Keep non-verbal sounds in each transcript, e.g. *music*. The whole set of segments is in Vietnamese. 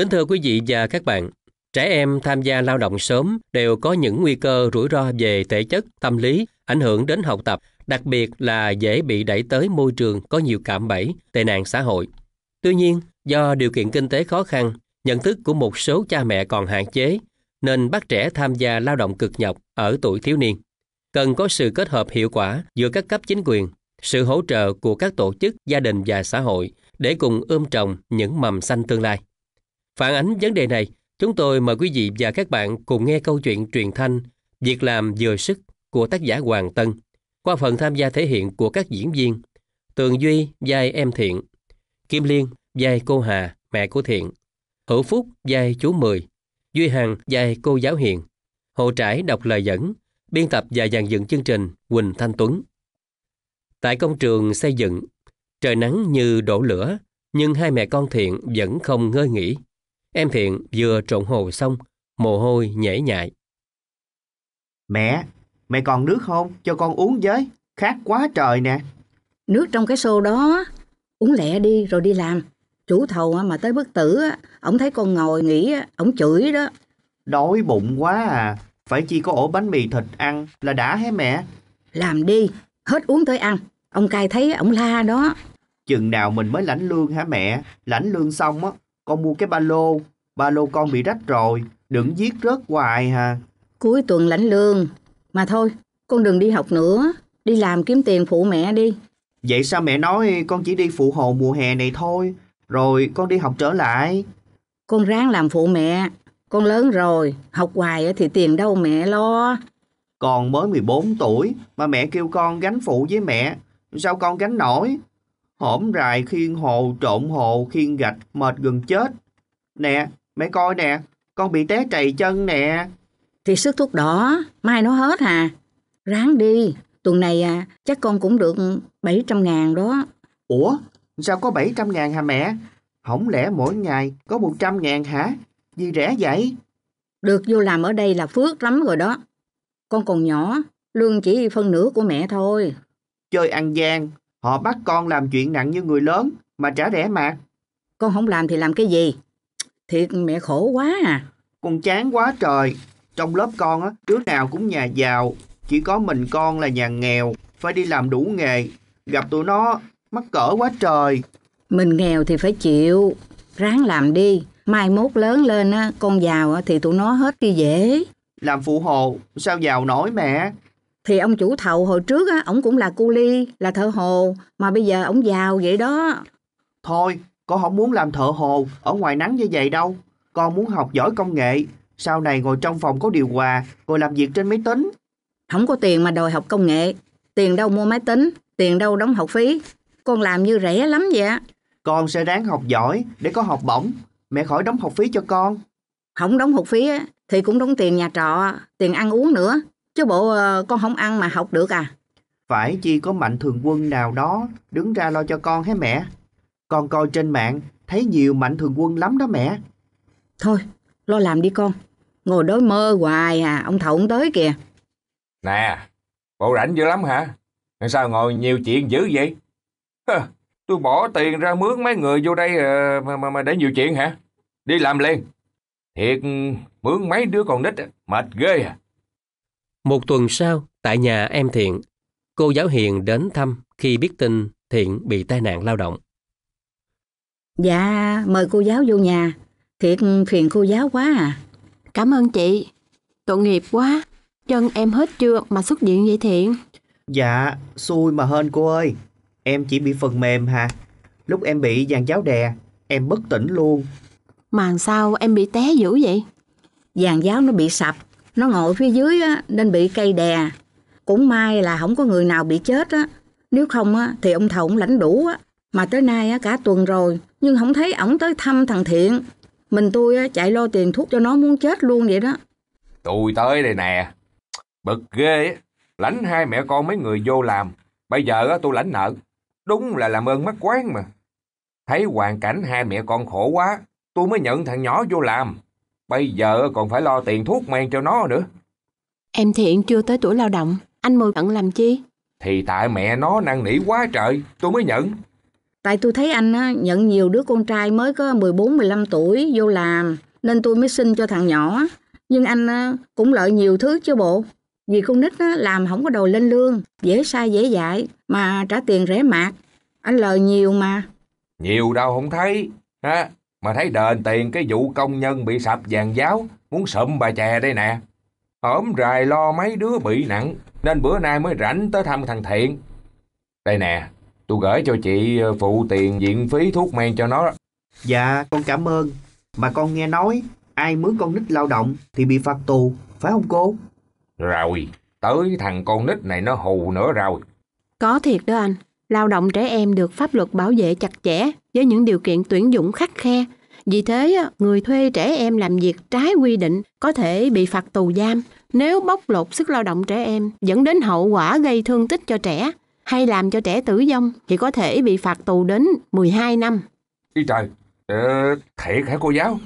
Kính thưa quý vị và các bạn, trẻ em tham gia lao động sớm đều có những nguy cơ rủi ro về thể chất, tâm lý, ảnh hưởng đến học tập, đặc biệt là dễ bị đẩy tới môi trường có nhiều cạm bẫy, tệ nạn xã hội. Tuy nhiên, do điều kiện kinh tế khó khăn, nhận thức của một số cha mẹ còn hạn chế, nên bắt trẻ tham gia lao động cực nhọc ở tuổi thiếu niên. Cần có sự kết hợp hiệu quả giữa các cấp chính quyền, sự hỗ trợ của các tổ chức, gia đình và xã hội để cùng ươm trồng những mầm xanh tương lai. Phản ánh vấn đề này, chúng tôi mời quý vị và các bạn cùng nghe câu chuyện truyền thanh Việc làm dừa sức của tác giả Hoàng Tân qua phần tham gia thể hiện của các diễn viên Tường Duy vai em Thiện, Kim Liên vai cô Hà, mẹ của Thiện, Hữu Phúc vai chú Mười, Duy Hằng vai cô giáo Hiền, Hồ Trải đọc lời dẫn, biên tập và dàn dựng chương trình Quỳnh Thanh Tuấn. Tại công trường xây dựng, trời nắng như đổ lửa, nhưng hai mẹ con Thiện vẫn không ngơi nghỉ. Em Thiện vừa trộn hồ xong, mồ hôi nhễ nhại. Mẹ, mẹ còn nước không? Cho con uống với, khát quá trời nè. Nước trong cái xô đó, uống lẹ đi rồi đi làm. Chủ thầu mà tới bất tử, ổng thấy con ngồi nghỉ, ổng chửi đó. Đói bụng quá à, phải chi có ổ bánh mì thịt ăn là đã hả mẹ? Làm đi, hết uống tới ăn. Ông cai thấy ổng la đó. Chừng nào mình mới lãnh lương hả mẹ? Lãnh lương xong á, con mua cái ba lô, ba lô con bị rách rồi, đừng giết rớt hoài hà. Cuối tuần lãnh lương, mà thôi, con đừng đi học nữa, đi làm kiếm tiền phụ mẹ đi. Vậy sao mẹ nói con chỉ đi phụ hồ mùa hè này thôi, rồi con đi học trở lại. Con ráng làm phụ mẹ, con lớn rồi, học hoài thì tiền đâu mẹ lo. Còn mới 14 tuổi mà mẹ kêu con gánh phụ với mẹ, sao con gánh nổi? hổm rài khiên hồ trộn hồ khiên gạch mệt gần chết nè mẹ coi nè con bị té trầy chân nè thì sức thuốc đỏ mai nó hết hà ráng đi tuần này à chắc con cũng được 700 ngàn đó ủa sao có 700 ngàn hả mẹ không lẽ mỗi ngày có 100 ngàn hả gì rẻ vậy được vô làm ở đây là phước lắm rồi đó con còn nhỏ lương chỉ phân nửa của mẹ thôi chơi ăn gian Họ bắt con làm chuyện nặng như người lớn mà trả rẻ mạt. Con không làm thì làm cái gì? Thiệt mẹ khổ quá à. Con chán quá trời. Trong lớp con á, đứa nào cũng nhà giàu. Chỉ có mình con là nhà nghèo. Phải đi làm đủ nghề. Gặp tụi nó mắc cỡ quá trời. Mình nghèo thì phải chịu. Ráng làm đi. Mai mốt lớn lên á, con giàu á, thì tụi nó hết đi dễ. Làm phụ hồ, sao giàu nổi mẹ? thì ông chủ thầu hồi trước á ổng cũng là cu ly là thợ hồ mà bây giờ ổng giàu vậy đó thôi con không muốn làm thợ hồ ở ngoài nắng như vậy đâu con muốn học giỏi công nghệ sau này ngồi trong phòng có điều hòa ngồi làm việc trên máy tính không có tiền mà đòi học công nghệ tiền đâu mua máy tính tiền đâu đóng học phí con làm như rẻ lắm vậy con sẽ ráng học giỏi để có học bổng mẹ khỏi đóng học phí cho con không đóng học phí thì cũng đóng tiền nhà trọ tiền ăn uống nữa chứ bộ ờ, con không ăn mà học được à phải chi có mạnh thường quân nào đó đứng ra lo cho con hết mẹ con coi trên mạng thấy nhiều mạnh thường quân lắm đó mẹ thôi lo làm đi con ngồi đối mơ hoài à ông thợ cũng tới kìa nè bộ rảnh dữ lắm hả sao ngồi nhiều chuyện dữ vậy tôi bỏ tiền ra mướn mấy người vô đây ờ, mà, mà, mà để nhiều chuyện hả đi làm liền thiệt mướn mấy đứa còn nít mệt ghê à một tuần sau, tại nhà em Thiện, cô giáo Hiền đến thăm khi biết tin Thiện bị tai nạn lao động. Dạ, mời cô giáo vô nhà. Thiệt phiền cô giáo quá à. Cảm ơn chị. Tội nghiệp quá. Chân em hết chưa mà xuất viện vậy Thiện? Dạ, xui mà hên cô ơi. Em chỉ bị phần mềm hả? Lúc em bị dàn giáo đè, em bất tỉnh luôn. Mà sao em bị té dữ vậy? Dàn giáo nó bị sập, nó ngồi phía dưới á, nên bị cây đè. Cũng may là không có người nào bị chết á. Nếu không á, thì ông thầu cũng lãnh đủ á. Mà tới nay á, cả tuần rồi, nhưng không thấy ổng tới thăm thằng Thiện. Mình tôi á, chạy lo tiền thuốc cho nó muốn chết luôn vậy đó. Tôi tới đây nè, bực ghê Lãnh hai mẹ con mấy người vô làm, bây giờ á, tôi lãnh nợ. Đúng là làm ơn mắc quán mà. Thấy hoàn cảnh hai mẹ con khổ quá, tôi mới nhận thằng nhỏ vô làm. Bây giờ còn phải lo tiền thuốc men cho nó nữa. Em Thiện chưa tới tuổi lao động, anh Mười bận làm chi? Thì tại mẹ nó năn nỉ quá trời, tôi mới nhận. Tại tôi thấy anh á, nhận nhiều đứa con trai mới có 14-15 tuổi vô làm, nên tôi mới xin cho thằng nhỏ. Nhưng anh á, cũng lợi nhiều thứ chứ bộ. Vì con nít á, làm không có đầu lên lương, dễ sai dễ dạy mà trả tiền rẻ mạt. Anh lời nhiều mà. Nhiều đâu không thấy. Ha, mà thấy đền tiền cái vụ công nhân bị sập vàng giáo, muốn sụm bà chè đây nè. Hổm rài lo mấy đứa bị nặng, nên bữa nay mới rảnh tới thăm thằng Thiện. Đây nè, tôi gửi cho chị ờ, phụ tiền viện phí thuốc men cho nó. Dạ, con cảm ơn. Mà con nghe nói, ai mướn con nít lao động thì bị phạt tù, phải không cô? Rồi, tới thằng con nít này nó hù nữa rồi. Có thiệt đó anh. Lao động trẻ em được pháp luật bảo vệ chặt chẽ với những điều kiện tuyển dụng khắc khe. Vì thế, người thuê trẻ em làm việc trái quy định có thể bị phạt tù giam nếu bóc lột sức lao động trẻ em dẫn đến hậu quả gây thương tích cho trẻ hay làm cho trẻ tử vong thì có thể bị phạt tù đến 12 năm. Ý trời, ờ, thiệt hả cô giáo?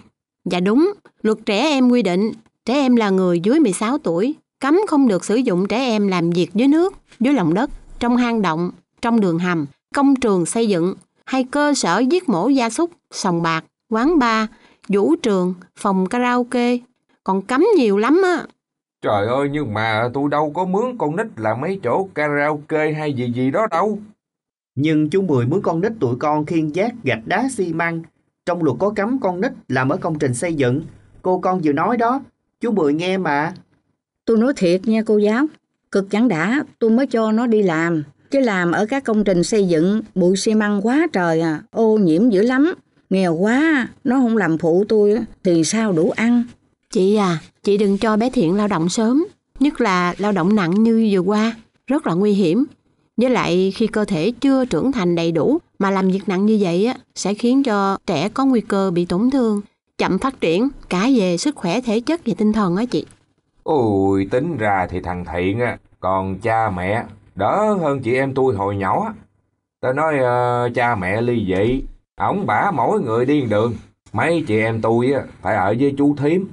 Dạ đúng, luật trẻ em quy định trẻ em là người dưới 16 tuổi, cấm không được sử dụng trẻ em làm việc dưới nước, dưới lòng đất, trong hang động trong đường hầm, công trường xây dựng hay cơ sở giết mổ gia súc, sòng bạc, quán bar, vũ trường, phòng karaoke. Còn cấm nhiều lắm á. Trời ơi, nhưng mà tôi đâu có mướn con nít là mấy chỗ karaoke hay gì gì đó đâu. Nhưng chú Mười mướn con nít tụi con khiên giác gạch đá xi măng. Trong luật có cấm con nít làm ở công trình xây dựng. Cô con vừa nói đó, chú Mười nghe mà. Tôi nói thiệt nha cô giáo, cực chẳng đã, tôi mới cho nó đi làm. Chứ làm ở các công trình xây dựng bụi xi măng quá trời à, ô nhiễm dữ lắm. Nghèo quá, nó không làm phụ tôi thì sao đủ ăn. Chị à, chị đừng cho bé Thiện lao động sớm. Nhất là lao động nặng như vừa qua, rất là nguy hiểm. Với lại khi cơ thể chưa trưởng thành đầy đủ mà làm việc nặng như vậy á, sẽ khiến cho trẻ có nguy cơ bị tổn thương, chậm phát triển cả về sức khỏe thể chất và tinh thần á chị. Ôi, tính ra thì thằng Thiện á, còn cha mẹ đỡ hơn chị em tôi hồi nhỏ. Tôi nói uh, cha mẹ ly dị, ổng bả mỗi người điên đường. Mấy chị em tôi á, phải ở với chú thím,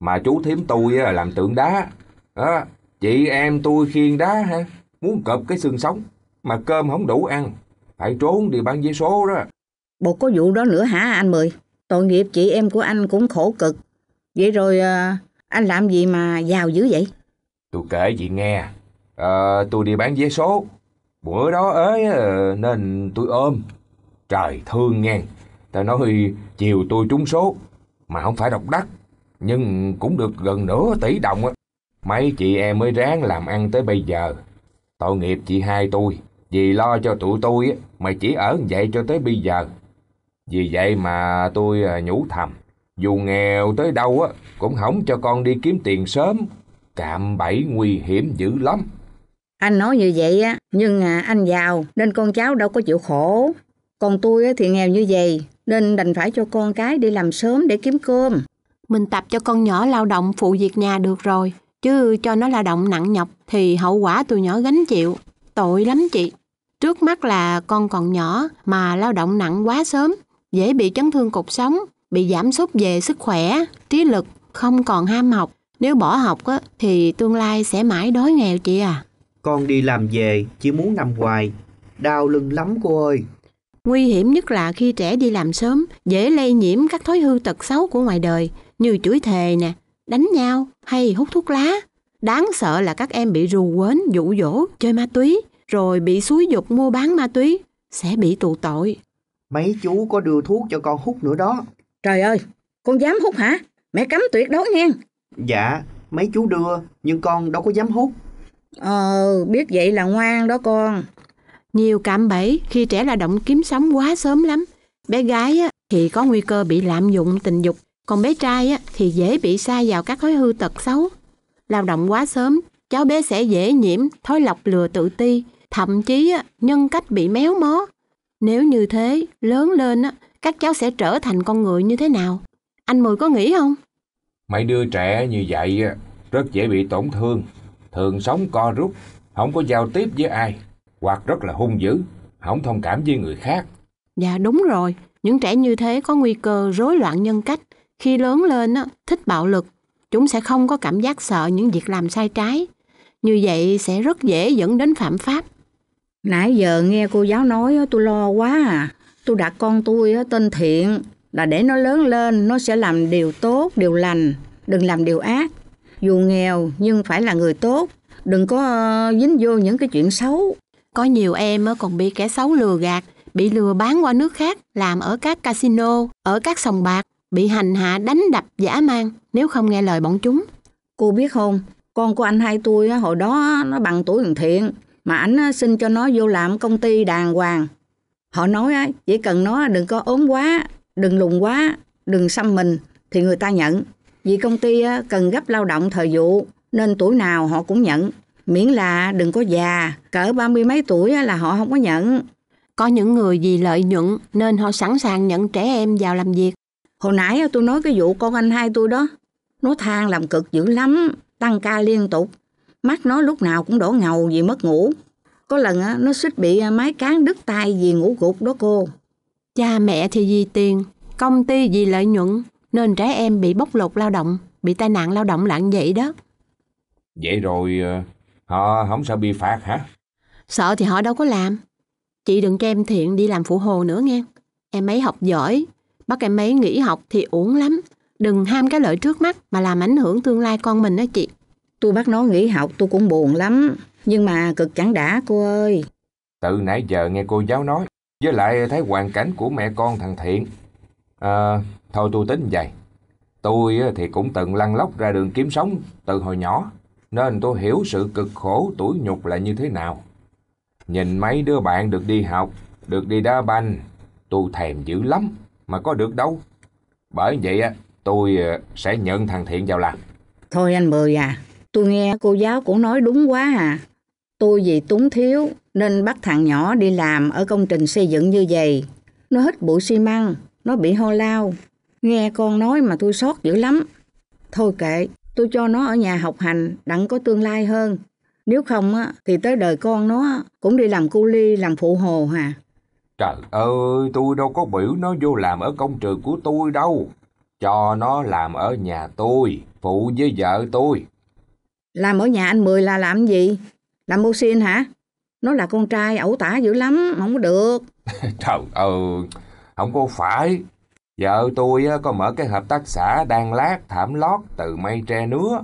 mà chú thím tôi á, làm tượng đá. À, chị em tôi khiêng đá ha, muốn cọp cái xương sống, mà cơm không đủ ăn, phải trốn đi bán vé số đó. Bộ có vụ đó nữa hả anh Mười? Tội nghiệp chị em của anh cũng khổ cực. Vậy rồi à, anh làm gì mà giàu dữ vậy? Tôi kể chị nghe, à, tôi đi bán vé số bữa đó ấy nên tôi ôm trời thương ngàn ta nói chiều tôi trúng số mà không phải độc đắc nhưng cũng được gần nửa tỷ đồng á mấy chị em mới ráng làm ăn tới bây giờ tội nghiệp chị hai tôi vì lo cho tụi tôi mà chỉ ở vậy cho tới bây giờ vì vậy mà tôi à, nhủ thầm dù nghèo tới đâu á cũng không cho con đi kiếm tiền sớm cạm bẫy nguy hiểm dữ lắm anh nói như vậy á, nhưng anh giàu nên con cháu đâu có chịu khổ. Còn tôi thì nghèo như vậy nên đành phải cho con cái đi làm sớm để kiếm cơm. Mình tập cho con nhỏ lao động phụ việc nhà được rồi, chứ cho nó lao động nặng nhọc thì hậu quả tụi nhỏ gánh chịu. Tội lắm chị. Trước mắt là con còn nhỏ mà lao động nặng quá sớm, dễ bị chấn thương cột sống, bị giảm sút về sức khỏe, trí lực, không còn ham học. Nếu bỏ học á, thì tương lai sẽ mãi đói nghèo chị à. Con đi làm về chỉ muốn nằm hoài, đau lưng lắm cô ơi. Nguy hiểm nhất là khi trẻ đi làm sớm, dễ lây nhiễm các thói hư tật xấu của ngoài đời như chửi thề nè, đánh nhau hay hút thuốc lá. Đáng sợ là các em bị rù quến, dụ dỗ, chơi ma túy, rồi bị xúi dục mua bán ma túy, sẽ bị tù tội. Mấy chú có đưa thuốc cho con hút nữa đó. Trời ơi, con dám hút hả? Mẹ cấm tuyệt đối nghe. Dạ, mấy chú đưa, nhưng con đâu có dám hút. Ờ, biết vậy là ngoan đó con. Nhiều cạm bẫy khi trẻ là động kiếm sống quá sớm lắm. Bé gái á, thì có nguy cơ bị lạm dụng tình dục, còn bé trai á, thì dễ bị xa vào các thói hư tật xấu. Lao động quá sớm, cháu bé sẽ dễ nhiễm thói lọc lừa tự ti, thậm chí á, nhân cách bị méo mó. Nếu như thế, lớn lên á, các cháu sẽ trở thành con người như thế nào? Anh Mười có nghĩ không? mày đưa trẻ như vậy rất dễ bị tổn thương thường sống co rút, không có giao tiếp với ai, hoặc rất là hung dữ, không thông cảm với người khác. Dạ đúng rồi, những trẻ như thế có nguy cơ rối loạn nhân cách. Khi lớn lên, á, thích bạo lực, chúng sẽ không có cảm giác sợ những việc làm sai trái. Như vậy sẽ rất dễ dẫn đến phạm pháp. Nãy giờ nghe cô giáo nói tôi lo quá à. Tôi đặt con tôi tên Thiện là để nó lớn lên nó sẽ làm điều tốt, điều lành, đừng làm điều ác dù nghèo nhưng phải là người tốt, đừng có ờ, dính vô những cái chuyện xấu. Có nhiều em còn bị kẻ xấu lừa gạt, bị lừa bán qua nước khác, làm ở các casino, ở các sòng bạc, bị hành hạ đánh đập giả mang. nếu không nghe lời bọn chúng. Cô biết không, con của anh hai tôi hồi đó nó bằng tuổi thằng Thiện, mà ảnh xin cho nó vô làm công ty đàng hoàng. Họ nói chỉ cần nó đừng có ốm quá, đừng lùn quá, đừng xăm mình thì người ta nhận. Vì công ty cần gấp lao động thời vụ nên tuổi nào họ cũng nhận. Miễn là đừng có già, cỡ ba mươi mấy tuổi là họ không có nhận. Có những người vì lợi nhuận nên họ sẵn sàng nhận trẻ em vào làm việc. Hồi nãy tôi nói cái vụ con anh hai tôi đó. Nó than làm cực dữ lắm, tăng ca liên tục. Mắt nó lúc nào cũng đổ ngầu vì mất ngủ. Có lần nó xích bị à, mái cán đứt tay vì ngủ gục đó cô. Cha mẹ thì vì tiền, công ty vì lợi nhuận, nên trẻ em bị bóc lột lao động, bị tai nạn lao động lạng vậy đó. Vậy rồi ờ, họ không sợ bị phạt hả? Sợ thì họ đâu có làm. Chị đừng cho em thiện đi làm phụ hồ nữa nghe. Em ấy học giỏi, bắt em ấy nghỉ học thì uổng lắm. Đừng ham cái lợi trước mắt mà làm ảnh hưởng tương lai con mình đó chị. Tôi bắt nó nghỉ học tôi cũng buồn lắm. Nhưng mà cực chẳng đã cô ơi. Từ nãy giờ nghe cô giáo nói. Với lại thấy hoàn cảnh của mẹ con thằng Thiện À, thôi tôi tính vậy. Tôi thì cũng từng lăn lóc ra đường kiếm sống từ hồi nhỏ, nên tôi hiểu sự cực khổ tuổi nhục là như thế nào. Nhìn mấy đứa bạn được đi học, được đi đá banh, tôi thèm dữ lắm, mà có được đâu. Bởi vậy á tôi ờ, sẽ nhận thằng Thiện vào làm. Thôi anh Mười à, tôi nghe cô giáo cũng nói đúng quá à. Tôi vì túng thiếu nên bắt thằng nhỏ đi làm ở công trình xây dựng như vậy. Nó hít bụi xi măng, nó bị ho lao. Nghe con nói mà tôi sót dữ lắm. Thôi kệ, tôi cho nó ở nhà học hành, đặng có tương lai hơn. Nếu không á, thì tới đời con nó cũng đi làm cu ly, làm phụ hồ hà. Trời ơi, tôi đâu có biểu nó vô làm ở công trường của tôi đâu. Cho nó làm ở nhà tôi, phụ với vợ tôi. Làm ở nhà anh Mười là làm gì? Làm mưu xin hả? Nó là con trai ẩu tả dữ lắm, không có được. *laughs* Trời ơi, không có phải. Vợ tôi có mở cái hợp tác xã đan lát thảm lót từ mây tre nứa.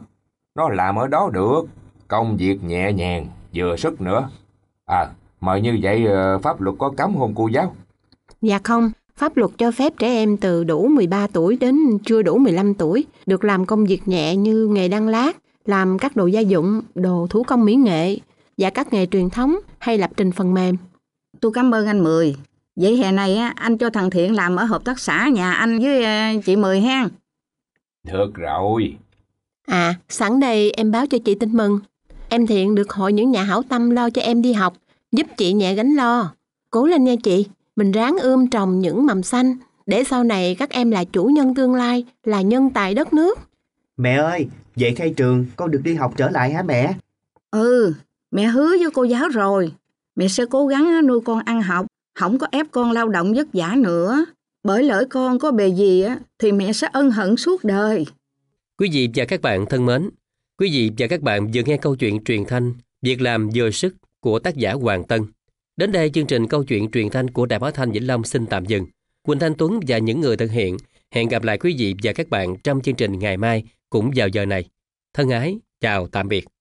Nó làm ở đó được, công việc nhẹ nhàng, vừa sức nữa. À, mà như vậy ờ, pháp luật có cấm hôn cô giáo? Dạ không, pháp luật cho phép trẻ em từ đủ 13 tuổi đến chưa đủ 15 tuổi được làm công việc nhẹ như nghề đan lát, làm các đồ gia dụng, đồ thủ công mỹ nghệ và dạ các nghề truyền thống hay lập trình phần mềm. Tôi cảm ơn anh Mười Vậy hè này á, anh cho thằng Thiện làm ở hợp tác xã nhà anh với ờ, chị Mười hen. Được rồi. À, sẵn đây em báo cho chị tin mừng. Em Thiện được hội những nhà hảo tâm lo cho em đi học, giúp chị nhẹ gánh lo. Cố lên nha chị, mình ráng ươm trồng những mầm xanh để sau này các em là chủ nhân tương lai, là nhân tài đất nước. Mẹ ơi, vậy khai trường con được đi học trở lại hả mẹ? Ừ, mẹ hứa với cô giáo rồi. Mẹ sẽ cố gắng nuôi con ăn học không có ép con lao động vất vả nữa. Bởi lỡ con có bề gì á, thì mẹ sẽ ân hận suốt đời. Quý vị và các bạn thân mến, quý vị và các bạn vừa nghe câu chuyện truyền thanh Việc làm vừa sức của tác giả Hoàng Tân. Đến đây chương trình câu chuyện truyền thanh của Đài Phát Thanh Vĩnh Long xin tạm dừng. Quỳnh Thanh Tuấn và những người thực hiện hẹn gặp lại quý vị và các bạn trong chương trình ngày mai cũng vào giờ này. Thân ái, chào tạm biệt.